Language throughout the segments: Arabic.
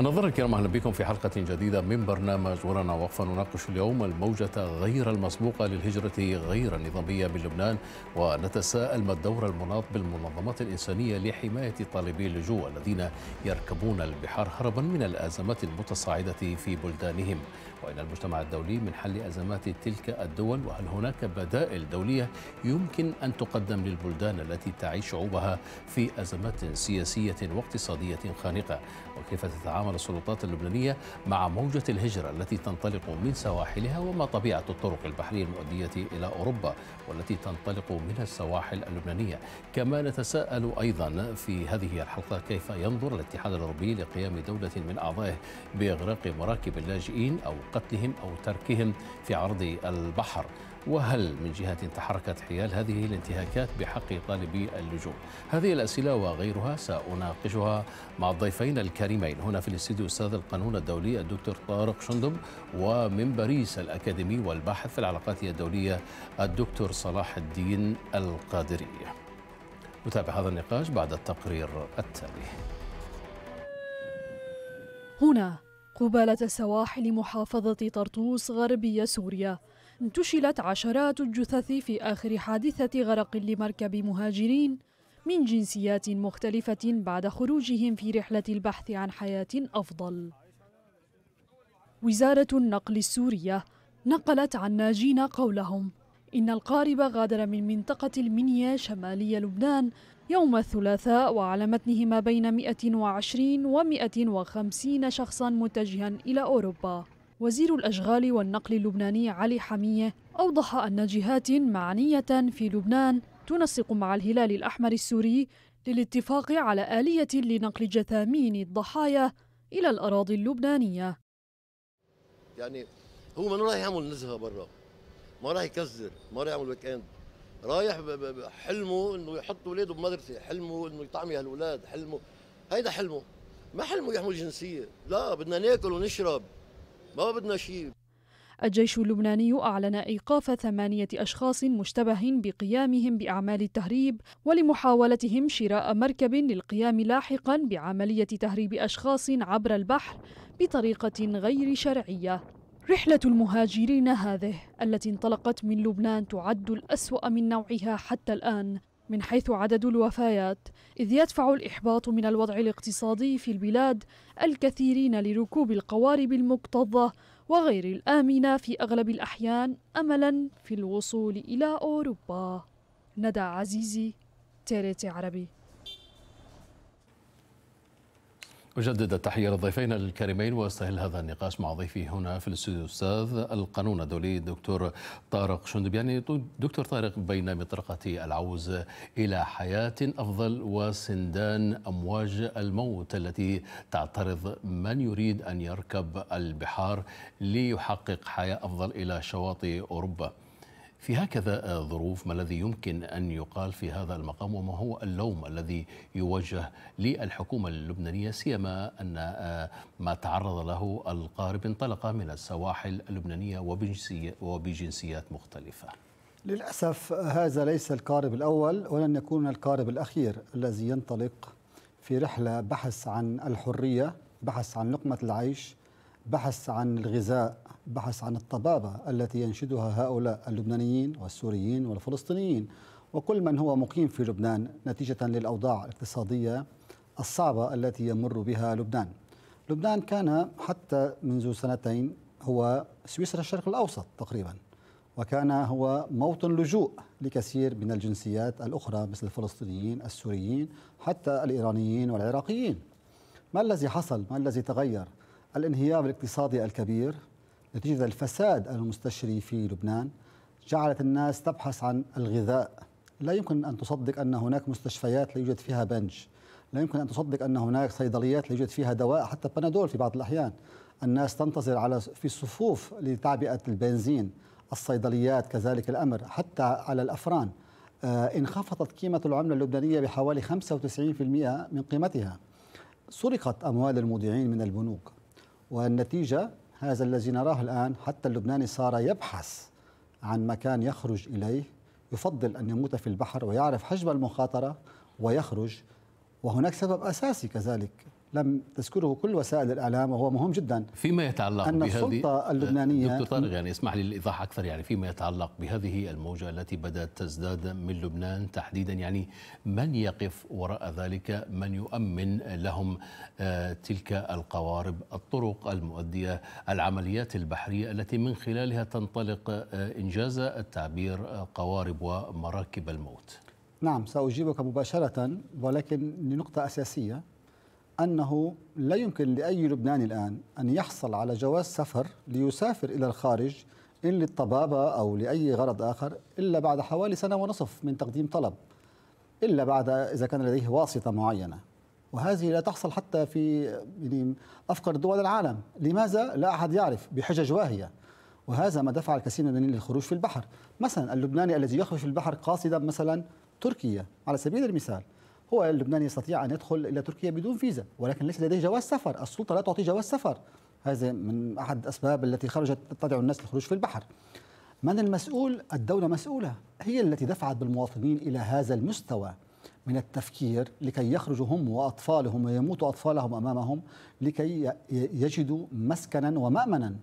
نظرا الكرام اهلا بكم في حلقه جديده من برنامج ورنا وقفا نناقش اليوم الموجه غير المسبوقه للهجره غير النظاميه من لبنان ونتساءل ما الدور المناط بالمنظمات الانسانيه لحمايه طالبي اللجوء الذين يركبون البحار هربا من الازمات المتصاعده في بلدانهم وإلى المجتمع الدولي من حل أزمات تلك الدول وهل هناك بدائل دولية يمكن أن تقدم للبلدان التي تعيش شعوبها في أزمات سياسية واقتصادية خانقة وكيف تتعامل السلطات اللبنانية مع موجة الهجرة التي تنطلق من سواحلها وما طبيعة الطرق البحرية المؤدية إلى أوروبا والتي تنطلق من السواحل اللبنانية كما نتساءل أيضا في هذه الحلقة كيف ينظر الاتحاد الأوروبي لقيام دولة من أعضائه بإغراق مراكب اللاجئين أو قتلهم أو تركهم في عرض البحر وهل من جهة تحركت حيال هذه الانتهاكات بحق طالبي اللجوء هذه الأسئلة وغيرها سأناقشها مع الضيفين الكريمين هنا في الاستديو أستاذ القانون الدولي الدكتور طارق شندب ومن باريس الأكاديمي والباحث في العلاقات الدولية الدكتور صلاح الدين القادري نتابع هذا النقاش بعد التقرير التالي هنا قبالة سواحل محافظة طرطوس غربية سوريا انتشلت عشرات الجثث في آخر حادثة غرق لمركب مهاجرين من جنسيات مختلفة بعد خروجهم في رحلة البحث عن حياة أفضل وزارة النقل السورية نقلت عن ناجين قولهم إن القارب غادر من منطقة المنيا شمالي لبنان يوم الثلاثاء وعلى متنه ما بين 120 و 150 شخصا متجها إلى أوروبا وزير الأشغال والنقل اللبناني علي حمية أوضح أن جهات معنية في لبنان تنسق مع الهلال الأحمر السوري للاتفاق على آلية لنقل جثامين الضحايا إلى الأراضي اللبنانية يعني هو ما راح يعمل نزهة برا ما راح يكزر ما راح يعمل ويك اند رايح حلمه انه يحط اولاده بمدرسه حلمه انه يطعمي هالاولاد حلمه هيدا حلمه ما حلمه يحمل جنسيه لا بدنا ناكل ونشرب ما بدنا شيء الجيش اللبناني أعلن إيقاف ثمانية أشخاص مشتبه بقيامهم بأعمال التهريب ولمحاولتهم شراء مركب للقيام لاحقا بعملية تهريب أشخاص عبر البحر بطريقة غير شرعية رحلة المهاجرين هذه التي انطلقت من لبنان تعد الأسوأ من نوعها حتى الآن من حيث عدد الوفيات إذ يدفع الإحباط من الوضع الاقتصادي في البلاد الكثيرين لركوب القوارب المكتظة وغير الآمنة في أغلب الأحيان أملا في الوصول إلى أوروبا ندى عزيزي تيريتي عربي أجدد التحية للضيفين الكريمين واستهل هذا النقاش مع ضيفي هنا في الاستوديو أستاذ القانون الدولي دكتور طارق شندبياني دكتور طارق بين مطرقة العوز إلى حياة أفضل وسندان أمواج الموت التي تعترض من يريد أن يركب البحار ليحقق حياة أفضل إلى شواطئ أوروبا في هكذا آه، ظروف ما الذي يمكن أن يقال في هذا المقام وما هو اللوم الذي يوجه للحكومة اللبنانية سيما أن آه، ما تعرض له القارب انطلق من السواحل اللبنانية وبجنسيات مختلفة للأسف هذا ليس القارب الأول ولن يكون القارب الأخير الذي ينطلق في رحلة بحث عن الحرية بحث عن لقمة العيش بحث عن الغذاء بحث عن الطبابة التي ينشدها هؤلاء اللبنانيين والسوريين والفلسطينيين وكل من هو مقيم في لبنان نتيجة للأوضاع الاقتصادية الصعبة التي يمر بها لبنان لبنان كان حتى منذ سنتين هو سويسرا الشرق الأوسط تقريبا وكان هو موطن لجوء لكثير من الجنسيات الأخرى مثل الفلسطينيين السوريين حتى الإيرانيين والعراقيين ما الذي حصل؟ ما الذي تغير؟ الانهيار الاقتصادي الكبير نتيجة الفساد المستشري في لبنان جعلت الناس تبحث عن الغذاء لا يمكن أن تصدق أن هناك مستشفيات لا يوجد فيها بنج لا يمكن أن تصدق أن هناك صيدليات لا يوجد فيها دواء حتى بنادول في بعض الأحيان الناس تنتظر على في صفوف لتعبئة البنزين الصيدليات كذلك الأمر حتى على الأفران آه، انخفضت قيمة العملة اللبنانية بحوالي 95% من قيمتها سرقت أموال المودعين من البنوك والنتيجة هذا الذي نراه الآن حتى اللبناني صار يبحث عن مكان يخرج إليه يفضل أن يموت في البحر ويعرف حجم المخاطرة ويخرج وهناك سبب أساسي كذلك لم تذكره كل وسائل الاعلام وهو مهم جدا فيما يتعلق ان السلطه آه، اللبنانيه دكتور طارق يعني اسمح لي الايضاح اكثر يعني فيما يتعلق بهذه الموجه التي بدات تزداد من لبنان تحديدا يعني من يقف وراء ذلك من يؤمن لهم آه، تلك القوارب الطرق المؤديه العمليات البحريه التي من خلالها تنطلق آه، انجاز التعبير قوارب ومراكب الموت نعم ساجيبك مباشره ولكن لنقطه اساسيه أنه لا يمكن لأي لبناني الآن أن يحصل على جواز سفر ليسافر إلى الخارج إن للطبابة أو لأي غرض آخر إلا بعد حوالي سنة ونصف من تقديم طلب إلا بعد إذا كان لديه واسطة معينة وهذه لا تحصل حتى في يعني أفقر دول العالم لماذا؟ لا أحد يعرف بحجج واهية وهذا ما دفع الكثير من اللبنانيين للخروج في البحر مثلا اللبناني الذي يخرج في البحر قاصدا مثلا تركيا على سبيل المثال هو اللبناني يستطيع أن يدخل إلى تركيا بدون فيزا ولكن ليس لديه جواز سفر السلطة لا تعطي جواز سفر هذا من أحد الأسباب التي خرجت تدعو الناس للخروج في البحر من المسؤول؟ الدولة مسؤولة هي التي دفعت بالمواطنين إلى هذا المستوى من التفكير لكي يخرجوا هم وأطفالهم ويموتوا أطفالهم أمامهم لكي يجدوا مسكنا ومأمنا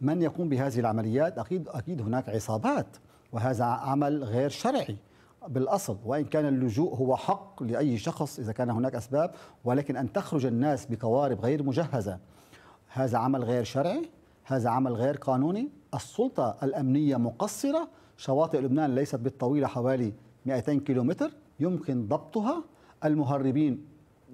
من يقوم بهذه العمليات أكيد, أكيد هناك عصابات وهذا عمل غير شرعي بالأصل وإن كان اللجوء هو حق لأي شخص إذا كان هناك أسباب ولكن أن تخرج الناس بقوارب غير مجهزة هذا عمل غير شرعي هذا عمل غير قانوني السلطة الأمنية مقصرة شواطئ لبنان ليست بالطويلة حوالي 200 كيلومتر يمكن ضبطها المهربين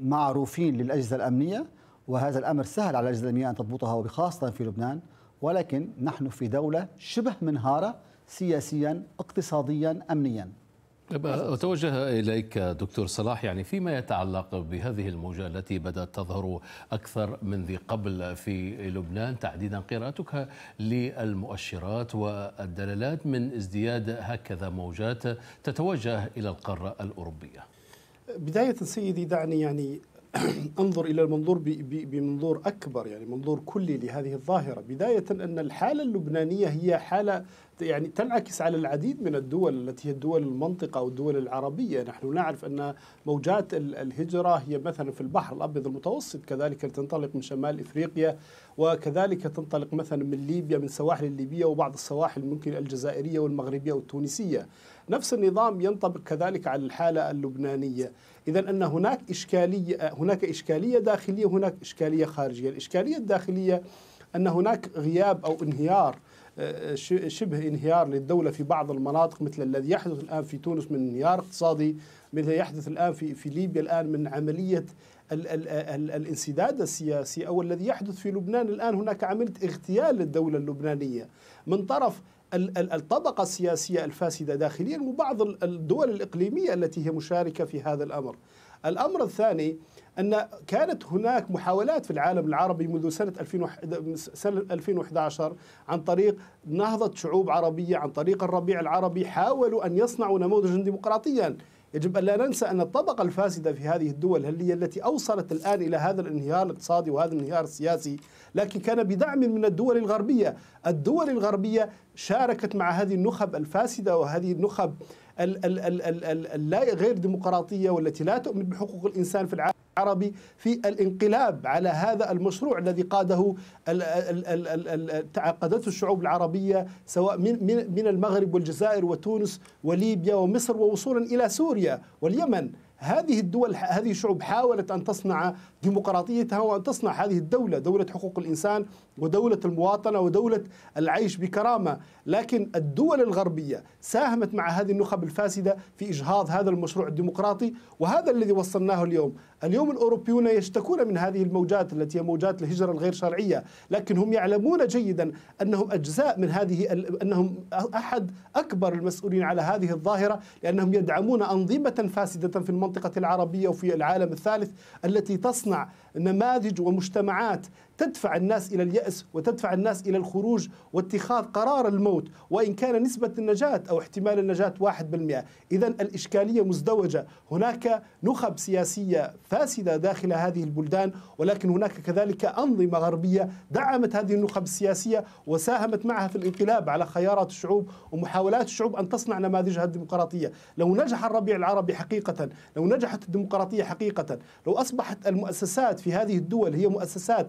معروفين للأجهزة الأمنية وهذا الأمر سهل على الأجهزة الأمنية أن تضبطها وخاصة في لبنان ولكن نحن في دولة شبه منهارة سياسيا اقتصاديا أمنيا أتوجه إليك دكتور صلاح يعني فيما يتعلق بهذه الموجة التي بدأت تظهر أكثر من ذي قبل في لبنان تحديدا قراءتك للمؤشرات والدلالات من ازدياد هكذا موجات تتوجه إلى القارة الأوروبية بداية سيدي دعني يعني انظر الى المنظور بمنظور اكبر يعني منظور كلي لهذه الظاهره، بدايه ان الحاله اللبنانيه هي حاله يعني تنعكس على العديد من الدول التي هي دول المنطقة أو الدول العربية نحن نعرف أن موجات الهجرة هي مثلا في البحر الأبيض المتوسط كذلك تنطلق من شمال إفريقيا وكذلك تنطلق مثلا من ليبيا من سواحل الليبية وبعض السواحل ممكن الجزائرية والمغربية والتونسية نفس النظام ينطبق كذلك على الحالة اللبنانية إذا أن هناك إشكالية هناك إشكالية داخلية هناك إشكالية خارجية الإشكالية الداخلية أن هناك غياب أو انهيار شبه انهيار للدولة في بعض المناطق مثل الذي يحدث الآن في تونس من انهيار اقتصادي مثل يحدث الآن في, في ليبيا الآن من عملية ال ال ال الانسداد السياسي أو الذي يحدث في لبنان الآن هناك عملية اغتيال للدولة اللبنانية من طرف الطبقة السياسية الفاسدة داخليا وبعض الدول الإقليمية التي هي مشاركة في هذا الأمر الأمر الثاني أن كانت هناك محاولات في العالم العربي منذ سنة 2011 عن طريق نهضة شعوب عربية عن طريق الربيع العربي حاولوا أن يصنعوا نموذجا ديمقراطيا يجب أن لا ننسى أن الطبقة الفاسدة في هذه الدول هي التي أوصلت الآن إلى هذا الانهيار الاقتصادي وهذا الانهيار السياسي لكن كان بدعم من الدول الغربية الدول الغربية شاركت مع هذه النخب الفاسدة وهذه النخب اللا غير ديمقراطية والتي لا تؤمن بحقوق الإنسان في العالم العربي في الانقلاب على هذا المشروع الذي قاده تعاقدته الشعوب العربية سواء من, من المغرب والجزائر وتونس وليبيا ومصر ووصولا إلى سوريا واليمن هذه الدول هذه الشعوب حاولت ان تصنع ديمقراطيتها وان تصنع هذه الدوله، دوله حقوق الانسان ودوله المواطنه ودوله العيش بكرامه، لكن الدول الغربيه ساهمت مع هذه النخب الفاسده في اجهاض هذا المشروع الديمقراطي وهذا الذي وصلناه اليوم، اليوم الأوروبيون يشتكون من هذه الموجات التي هي موجات الهجرة الغير شرعية لكن هم يعلمون جيدا أنهم أجزاء من هذه أنهم أحد أكبر المسؤولين على هذه الظاهرة لأنهم يدعمون أنظمة فاسدة في المنطقة العربية وفي العالم الثالث التي تصنع نماذج ومجتمعات تدفع الناس إلى اليأس وتدفع الناس إلى الخروج واتخاذ قرار الموت وإن كان نسبة النجاة أو احتمال النجاة 1% إذا الإشكالية مزدوجة هناك نخب سياسية فاسدة داخل هذه البلدان ولكن هناك كذلك أنظمة غربية دعمت هذه النخب السياسية وساهمت معها في الانقلاب على خيارات الشعوب ومحاولات الشعوب أن تصنع نماذجها الديمقراطية لو نجح الربيع العربي حقيقة لو نجحت الديمقراطية حقيقة لو أصبحت المؤسسات في هذه الدول هي مؤسسات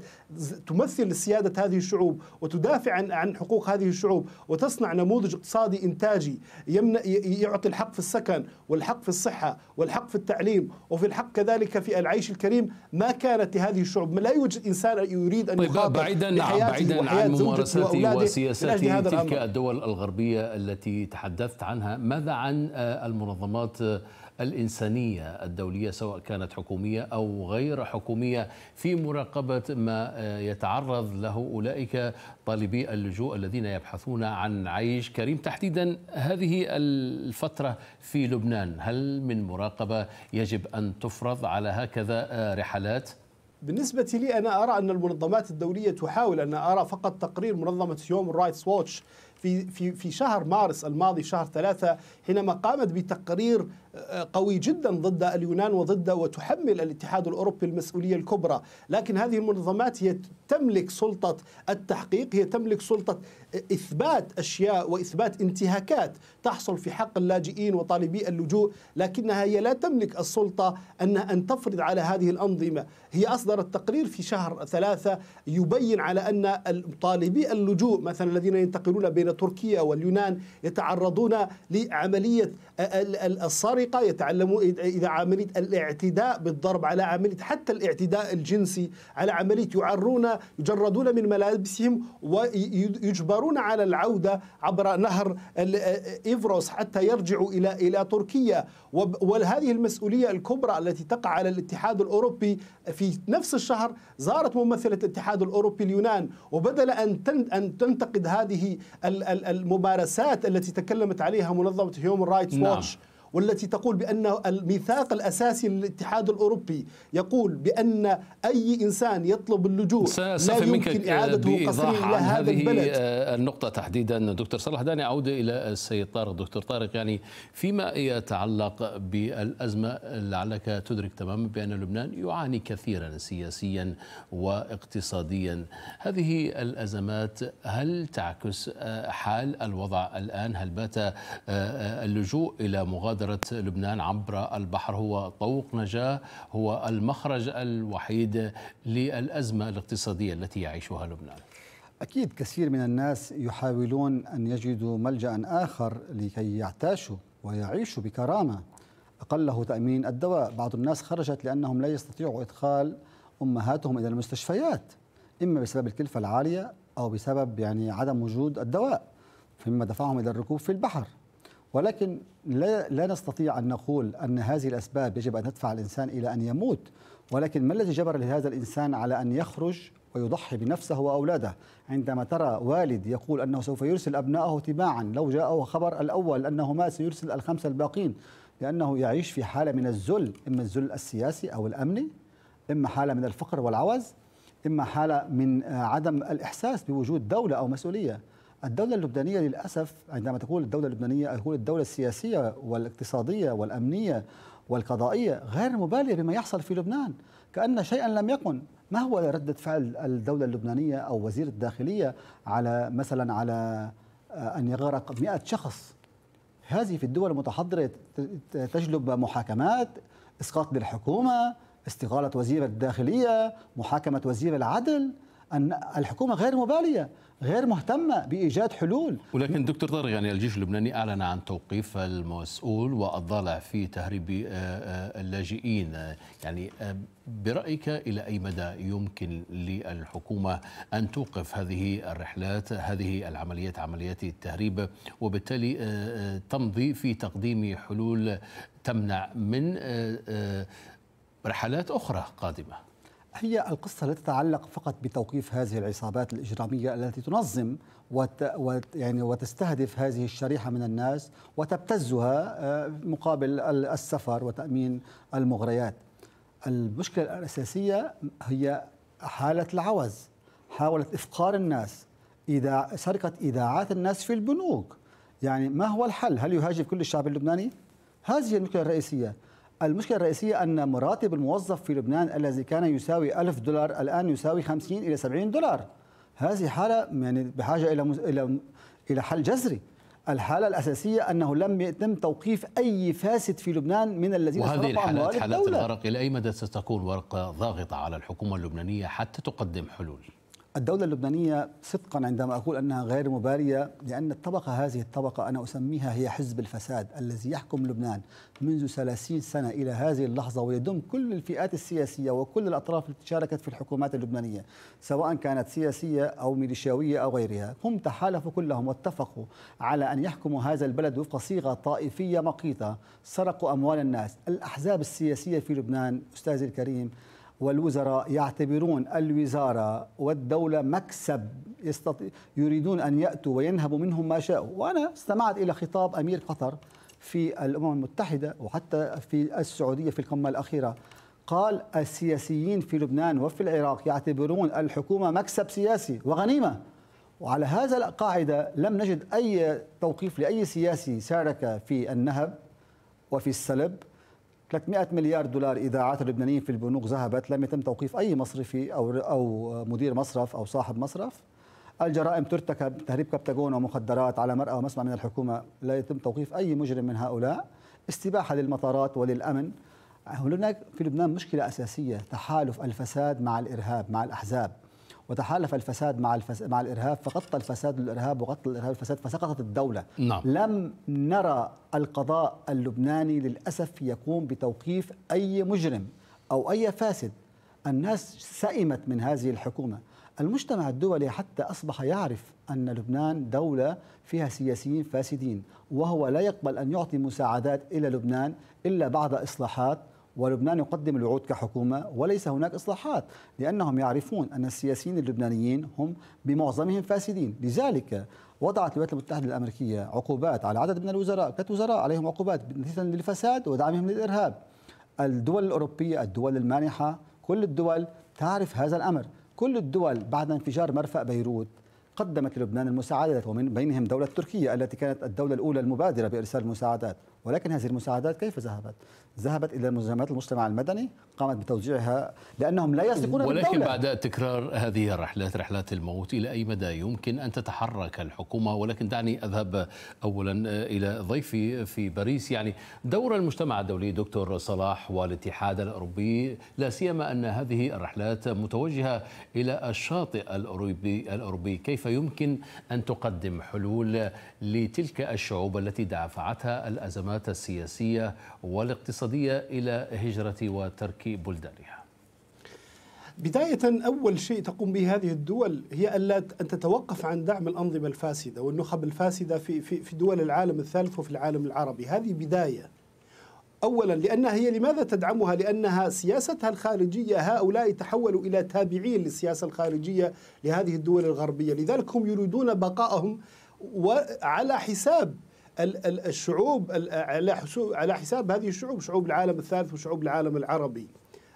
تمثل سيادة هذه الشعوب وتدافع عن عن حقوق هذه الشعوب وتصنع نموذج اقتصادي انتاجي يمنع يعطي الحق في السكن والحق في الصحة والحق في التعليم وفي الحق كذلك في العيش الكريم ما كانت لهذه الشعوب لا يوجد إنسان يريد أن طيب، يخاطر بعيدا نعم، بعيدا عن ممارسات وسياسات تلك الأمر. الدول الغربية التي تحدثت عنها ماذا عن آه، المنظمات آه، الإنسانية الدولية سواء كانت حكومية أو غير حكومية في مراقبة ما آه، يتعرض له أولئك طالبي اللجوء الذين يبحثون عن عيش كريم تحديدا هذه الفترة في لبنان هل من مراقبة يجب أن تفرض على هكذا رحلات؟ بالنسبة لي أنا أرى أن المنظمات الدولية تحاول أن أرى فقط تقرير منظمة هيومن رايتس ووتش في في في شهر مارس الماضي شهر ثلاثة حينما قامت بتقرير قوي جدا ضد اليونان وضد وتحمل الاتحاد الأوروبي المسؤولية الكبرى لكن هذه المنظمات هي تملك سلطة التحقيق هي تملك سلطة إثبات أشياء وإثبات انتهاكات تحصل في حق اللاجئين وطالبي اللجوء لكنها هي لا تملك السلطة أنها أن تفرض على هذه الأنظمة هي أصدرت تقرير في شهر ثلاثة يبين على أن طالبي اللجوء مثلا الذين ينتقلون بين تركيا واليونان يتعرضون لعملية السرقة الحقيقة يتعلموا إذا عملية الاعتداء بالضرب على عملية حتى الاعتداء الجنسي على عملية يعرون يجردون من ملابسهم ويجبرون على العودة عبر نهر إيفروس حتى يرجعوا إلى إلى تركيا وهذه المسؤولية الكبرى التي تقع على الاتحاد الأوروبي في نفس الشهر زارت ممثلة الاتحاد الأوروبي اليونان وبدل أن أن تنتقد هذه الممارسات التي تكلمت عليها منظمة هيومن رايتس واتش نعم. والتي تقول بأن الميثاق الأساسي للاتحاد الأوروبي يقول بأن أي إنسان يطلب اللجوء لا يمكن إعادته قسريا إلى هذا البلد النقطة تحديدا دكتور صلاح دعني أعود إلى السيد طارق دكتور طارق يعني فيما يتعلق بالأزمة لعلك تدرك تماما بأن لبنان يعاني كثيرا سياسيا واقتصاديا هذه الأزمات هل تعكس حال الوضع الآن هل بات اللجوء إلى مغادرة مغادرة لبنان عبر البحر هو طوق نجاة هو المخرج الوحيد للأزمة الاقتصادية التي يعيشها لبنان أكيد كثير من الناس يحاولون أن يجدوا ملجأ آخر لكي يعتاشوا ويعيشوا بكرامة أقله تأمين الدواء بعض الناس خرجت لأنهم لا يستطيعوا إدخال أمهاتهم إلى المستشفيات إما بسبب الكلفة العالية أو بسبب يعني عدم وجود الدواء فيما دفعهم إلى الركوب في البحر ولكن لا, لا نستطيع أن نقول أن هذه الأسباب يجب أن تدفع الإنسان إلى أن يموت ولكن ما الذي جبر لهذا الإنسان على أن يخرج ويضحي بنفسه وأولاده عندما ترى والد يقول أنه سوف يرسل أبنائه تباعا لو جاءه خبر الأول انه ما سيرسل الخمسة الباقين لأنه يعيش في حالة من الذل إما الذل السياسي أو الأمني إما حالة من الفقر والعوز إما حالة من عدم الإحساس بوجود دولة أو مسؤولية الدولة اللبنانية للأسف عندما تقول الدولة اللبنانية أقول الدولة السياسية والاقتصادية والأمنية والقضائية غير مبالية بما يحصل في لبنان كأن شيئا لم يكن ما هو ردة فعل الدولة اللبنانية أو وزير الداخلية على مثلا على آه، أن يغرق 100 شخص هذه في الدول المتحضرة تجلب محاكمات إسقاط للحكومة استقالة وزير الداخلية محاكمة وزير العدل أن الحكومة غير مبالية غير مهتمة بإيجاد حلول ولكن دكتور طارق يعني الجيش اللبناني أعلن عن توقيف المسؤول والضالع في تهريب آه، آه، اللاجئين يعني آه، برأيك إلى أي مدى يمكن للحكومة أن توقف هذه الرحلات هذه العمليات عمليات التهريب وبالتالي تمضي في تقديم حلول تمنع من رحلات أخرى قادمة هي القصة لا تتعلق فقط بتوقيف هذه العصابات الإجرامية التي تنظم وت... وت... يعني وتستهدف هذه الشريحة من الناس وتبتزها آه، مقابل السفر وتأمين المغريات المشكلة الأساسية هي حالة العوز حاولت إفقار الناس إذا سرقة إيداعات الناس في البنوك يعني ما هو الحل هل يهاجم كل الشعب اللبناني؟ هذه المشكلة الرئيسية المشكلة الرئيسية أن مراتب الموظف في لبنان الذي كان يساوي ألف دولار الآن يساوي 50 إلى 70 دولار هذه حالة يعني بحاجة إلى مز... إلى إلى حل جذري الحالة الأساسية أنه لم يتم توقيف أي فاسد في لبنان من الذين وهذه الحالات حالات الأرق إلى أي مدى ستكون ورقة ضاغطة على الحكومة اللبنانية حتى تقدم حلول؟ الدولة اللبنانية صدقا عندما أقول أنها غير مبارية لأن الطبقة هذه الطبقة أنا أسميها هي حزب الفساد الذي يحكم لبنان منذ 30 سنة إلى هذه اللحظة ويدم كل الفئات السياسية وكل الأطراف التي شاركت في الحكومات اللبنانية سواء كانت سياسية أو ميليشياوية أو غيرها هم تحالفوا كلهم واتفقوا على أن يحكموا هذا البلد وفق صيغة طائفية مقيتة سرقوا أموال الناس الأحزاب السياسية في لبنان أستاذي الكريم والوزراء يعتبرون الوزارة والدولة مكسب يريدون أن يأتوا وينهبوا منهم ما شاءوا وأنا استمعت إلى خطاب أمير قطر في الأمم المتحدة وحتى في السعودية في القمة الأخيرة قال السياسيين في لبنان وفي العراق يعتبرون الحكومة مكسب سياسي وغنيمة وعلى هذا القاعدة لم نجد أي توقيف لأي سياسي شارك في النهب وفي السلب 300 مليار دولار ايداعات اللبنانيين في البنوك ذهبت لم يتم توقيف اي مصرفي او او مدير مصرف او صاحب مصرف الجرائم ترتكب تهريب كبتاجون ومخدرات على مرأى ومسمع من الحكومة لا يتم توقيف أي مجرم من هؤلاء استباحة للمطارات وللأمن هناك في لبنان مشكلة أساسية تحالف الفساد مع الإرهاب مع الأحزاب وتحالف الفساد مع الفس... مع الارهاب فقط الفساد الارهاب وقتل الارهاب الفساد فسقطت الدوله نعم. لم نرى القضاء اللبناني للاسف يقوم بتوقيف اي مجرم او اي فاسد الناس سئمت من هذه الحكومه المجتمع الدولي حتى اصبح يعرف ان لبنان دوله فيها سياسيين فاسدين وهو لا يقبل ان يعطي مساعدات الى لبنان الا بعد اصلاحات ولبنان يقدم الوعود كحكومة وليس هناك إصلاحات لأنهم يعرفون أن السياسيين اللبنانيين هم بمعظمهم فاسدين لذلك وضعت الولايات المتحدة الأمريكية عقوبات على عدد من الوزراء ثلاث وزراء عليهم عقوبات نتيجة للفساد ودعمهم للإرهاب الدول الأوروبية الدول المانحة كل الدول تعرف هذا الأمر كل الدول بعد انفجار مرفأ بيروت قدمت لبنان المساعدات ومن بينهم دولة تركيا التي كانت الدولة الأولى المبادرة بإرسال المساعدات ولكن هذه المساعدات كيف ذهبت؟ ذهبت الى منظمات المجتمع المدني قامت بتوزيعها لانهم لا يثقون ولكن بعد تكرار هذه الرحلات رحلات الموت الى اي مدى يمكن ان تتحرك الحكومه ولكن دعني اذهب اولا الى ضيفي في باريس يعني دور المجتمع الدولي دكتور صلاح والاتحاد الاوروبي لا سيما ان هذه الرحلات متوجهه الى الشاطئ الاوروبي الاوروبي كيف يمكن ان تقدم حلول لتلك الشعوب التي دافعتها الازمات الصراعات السياسية والاقتصادية إلى هجرة وترك بلدانها بداية أول شيء تقوم به هذه الدول هي ألا أن تتوقف عن دعم الأنظمة الفاسدة والنخب الفاسدة في, في, في دول العالم الثالث وفي العالم العربي هذه بداية أولا لأنها هي لماذا تدعمها لأنها سياستها الخارجية هؤلاء تحولوا إلى تابعين للسياسة الخارجية لهذه الدول الغربية لذلك هم يريدون بقائهم وعلى حساب الشعوب على حساب هذه الشعوب شعوب العالم الثالث وشعوب العالم العربي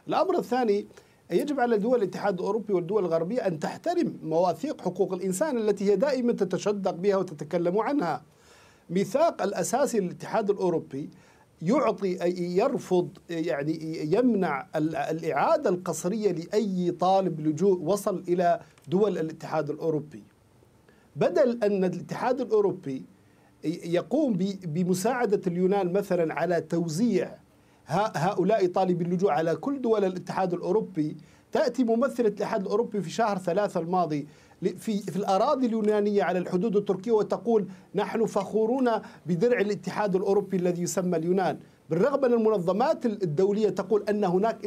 الأمر الثاني يجب على دول الاتحاد الأوروبي والدول الغربية أن تحترم مواثيق حقوق الإنسان التي هي دائما تتشدق بها وتتكلم عنها ميثاق الأساسي للاتحاد الأوروبي يعطي يرفض يعني يمنع الإعادة القصرية لأي طالب لجوء وصل إلى دول الاتحاد الأوروبي بدل أن الاتحاد الأوروبي يقوم بمساعدة اليونان مثلا على توزيع هؤلاء طالبي اللجوء على كل دول الاتحاد الأوروبي تأتي ممثلة الاتحاد الأوروبي في شهر ثلاثة الماضي في, في الأراضي اليونانية على الحدود التركية وتقول نحن فخورون بدرع الاتحاد الأوروبي الذي يسمى اليونان بالرغم أن المنظمات الدولية تقول أن هناك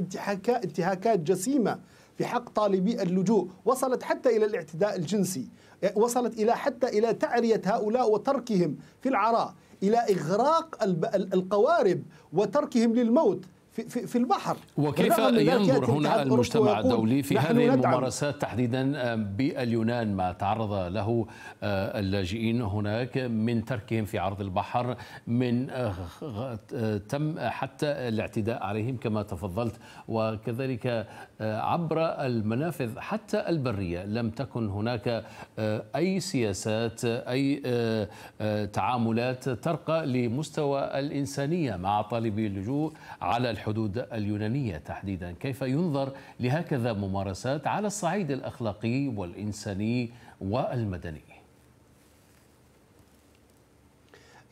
انتهاكات جسيمة في حق طالبي اللجوء وصلت حتى إلى الاعتداء الجنسي إيه، وصلت إلى حتى إلى تعرية هؤلاء وتركهم في العراء إلى إغراق القوارب وتركهم للموت في, في في البحر وكيف ينظر هنا المجتمع الدولي في هذه الممارسات تحديدا آه، باليونان ما تعرض له آه، اللاجئين هناك من تركهم في عرض البحر من آه، تم حتى الاعتداء عليهم كما تفضلت وكذلك عبر المنافذ حتى البريه لم تكن هناك اي سياسات اي تعاملات ترقى لمستوى الانسانيه مع طالبي اللجوء على الحكومة الحدود اليونانية تحديدا كيف ينظر لهكذا ممارسات على الصعيد الأخلاقي والإنساني والمدني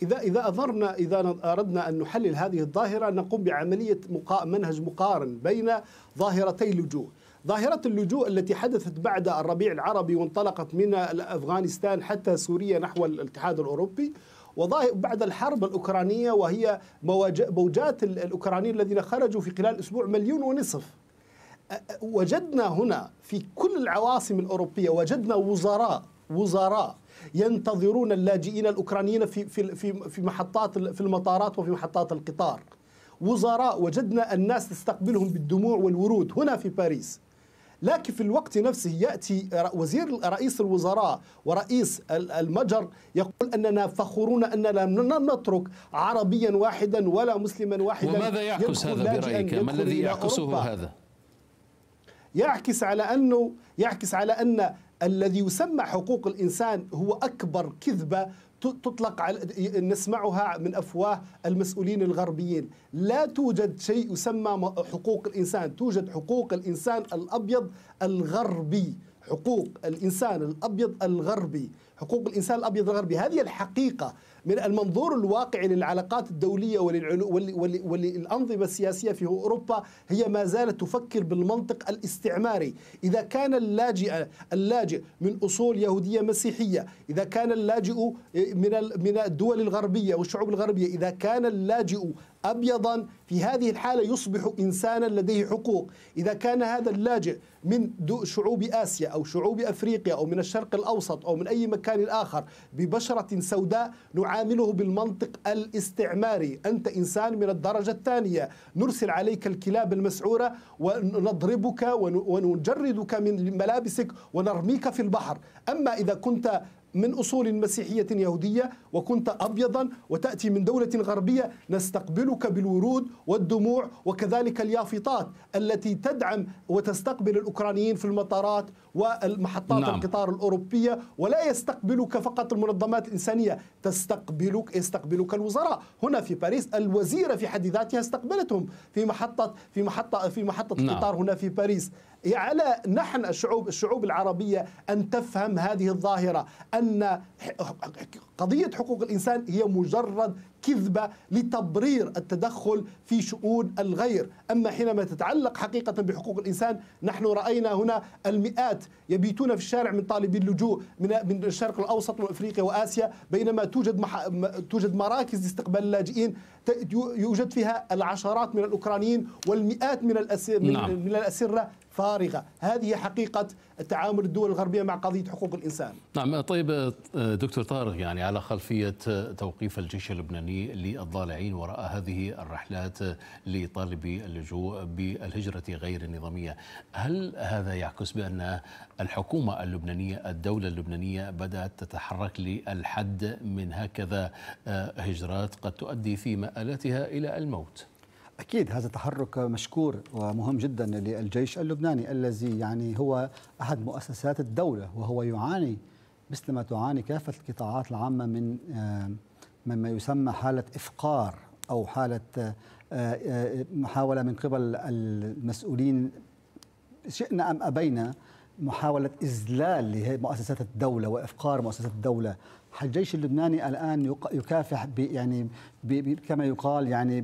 إذا إذا أضرنا إذا أردنا أن نحلل هذه الظاهرة نقوم بعملية منهج مقارن بين ظاهرتي اللجوء ظاهرة اللجوء التي حدثت بعد الربيع العربي وانطلقت من أفغانستان حتى سوريا نحو الاتحاد الأوروبي بعد الحرب الأوكرانية وهي موجات الأوكرانيين الذين خرجوا في خلال أسبوع مليون ونصف وجدنا هنا في كل العواصم الأوروبية وجدنا وزراء وزراء ينتظرون اللاجئين الأوكرانيين في, في, في, في محطات في المطارات وفي محطات القطار وزراء وجدنا الناس تستقبلهم بالدموع والورود هنا في باريس لكن في الوقت نفسه يأتي وزير رئيس الوزراء ورئيس المجر يقول أننا فخورون أننا لم نترك عربيا واحدا ولا مسلما واحدا وماذا يعكس هذا برأيك ما الذي يعكسه هذا يعكس على أنه يعكس على أن الذي يسمى حقوق الإنسان هو أكبر كذبة تطلق نسمعها من أفواه المسؤولين الغربيين لا توجد شيء يسمى حقوق الإنسان توجد حقوق الإنسان الأبيض الغربي حقوق الإنسان الأبيض الغربي حقوق الإنسان الأبيض الغربي هذه الحقيقة من المنظور الواقعي للعلاقات الدولية وللأنظمة السياسية في أوروبا هي ما زالت تفكر بالمنطق الاستعماري إذا كان اللاجئ اللاجئ من أصول يهودية مسيحية إذا كان اللاجئ من من الدول الغربية والشعوب الغربية إذا كان اللاجئ ابيضا في هذه الحاله يصبح انسانا لديه حقوق، اذا كان هذا اللاجئ من شعوب اسيا او شعوب افريقيا او من الشرق الاوسط او من اي مكان المكان الآخر ببشرة سوداء نعامله بالمنطق الاستعماري أنت إنسان من الدرجة الثانية نرسل عليك الكلاب المسعورة ونضربك ونجردك من ملابسك ونرميك في البحر أما إذا كنت من أصول مسيحية يهودية وكنت أبيضا وتأتي من دولة غربية نستقبلك بالورود والدموع وكذلك اليافطات التي تدعم وتستقبل الأوكرانيين في المطارات والمحطات نعم. القطار الأوروبية ولا يستقبلك فقط المنظمات الإنسانية تستقبلك يستقبلك الوزراء هنا في باريس الوزيرة في حد ذاتها استقبلتهم في محطة في محطة في محطة نعم. القطار هنا في باريس على نحن الشعوب الشعوب العربية أن تفهم هذه الظاهرة أن قضية حقوق الإنسان هي مجرد كذبة لتبرير التدخل في شؤون الغير أما حينما تتعلق حقيقة بحقوق الإنسان نحن رأينا هنا المئات يبيتون في الشارع من طالبي اللجوء من الشرق الأوسط وأفريقيا وآسيا بينما توجد مح... توجد مراكز لاستقبال اللاجئين يوجد فيها العشرات من الأوكرانيين والمئات من, الأسير... نعم. من الأسرة فارغه هذه حقيقه تعامل الدول الغربيه مع قضيه حقوق الانسان نعم طيب دكتور طارق يعني على خلفيه توقيف الجيش اللبناني للضالعين وراء هذه الرحلات لطالبي اللجوء بالهجره غير النظاميه هل هذا يعكس بان الحكومه اللبنانيه الدوله اللبنانيه بدات تتحرك للحد من هكذا هجرات قد تؤدي في مآلاتها الى الموت أكيد هذا تحرك مشكور ومهم جدا للجيش اللبناني الذي يعني هو أحد مؤسسات الدولة وهو يعاني مثل ما تعاني كافة القطاعات العامة من آه، مما يسمى حالة إفقار أو حالة آه، آه، محاولة من قبل المسؤولين شئنا أم أبينا محاولة إذلال لمؤسسات الدولة وإفقار مؤسسات الدولة الجيش اللبناني الآن يكافح يعني كما يقال يعني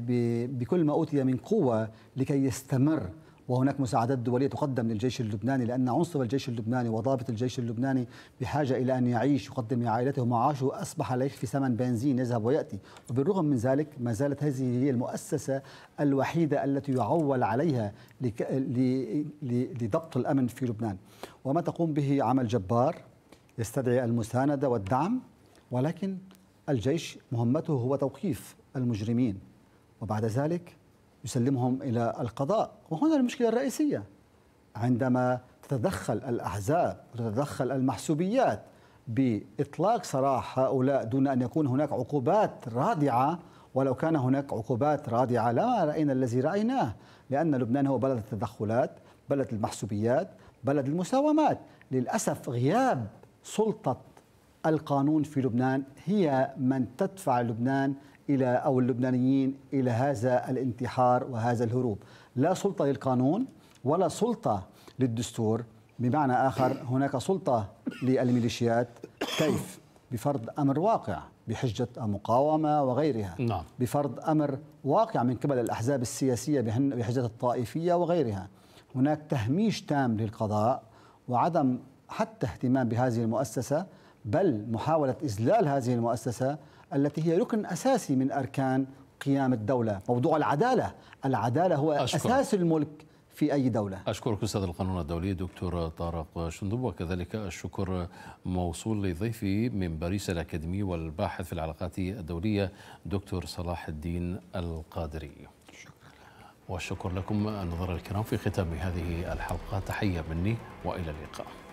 بكل ما أوتي من قوة لكي يستمر وهناك مساعدات دولية تقدم للجيش اللبناني لأن عنصر الجيش اللبناني وضابط الجيش اللبناني بحاجة إلى أن يعيش يقدم لعائلته معاشه أصبح لا يكفي ثمن بنزين يذهب ويأتي وبالرغم من ذلك ما زالت هذه هي المؤسسة الوحيدة التي يعول عليها لضبط الأمن في لبنان وما تقوم به عمل جبار يستدعي المساندة والدعم ولكن الجيش مهمته هو توقيف المجرمين وبعد ذلك يسلمهم إلى القضاء وهنا المشكلة الرئيسية عندما تتدخل الأحزاب وتتدخل المحسوبيات بإطلاق سراح هؤلاء دون أن يكون هناك عقوبات رادعة ولو كان هناك عقوبات رادعة لما رأينا الذي رأيناه لأن لبنان هو بلد التدخلات بلد المحسوبيات بلد المساومات للأسف غياب سلطة القانون في لبنان هي من تدفع لبنان إلى أو اللبنانيين إلى هذا الانتحار وهذا الهروب لا سلطة للقانون ولا سلطة للدستور بمعنى آخر هناك سلطة للميليشيات كيف بفرض أمر واقع بحجة المقاومة وغيرها نعم. بفرض أمر واقع من قبل الأحزاب السياسية بحجة الطائفية وغيرها هناك تهميش تام للقضاء وعدم حتى اهتمام بهذه المؤسسة بل محاولة إذلال هذه المؤسسة التي هي ركن أساسي من أركان قيام الدولة موضوع العدالة العدالة هو أشكرك. أساس الملك في أي دولة أشكرك أستاذ القانون الدولي دكتور طارق شندب وكذلك الشكر موصول لضيفي من باريس الأكاديمي والباحث في العلاقات الدولية دكتور صلاح الدين القادري والشكر لكم النظر الكرام في ختام هذه الحلقة تحية مني وإلى اللقاء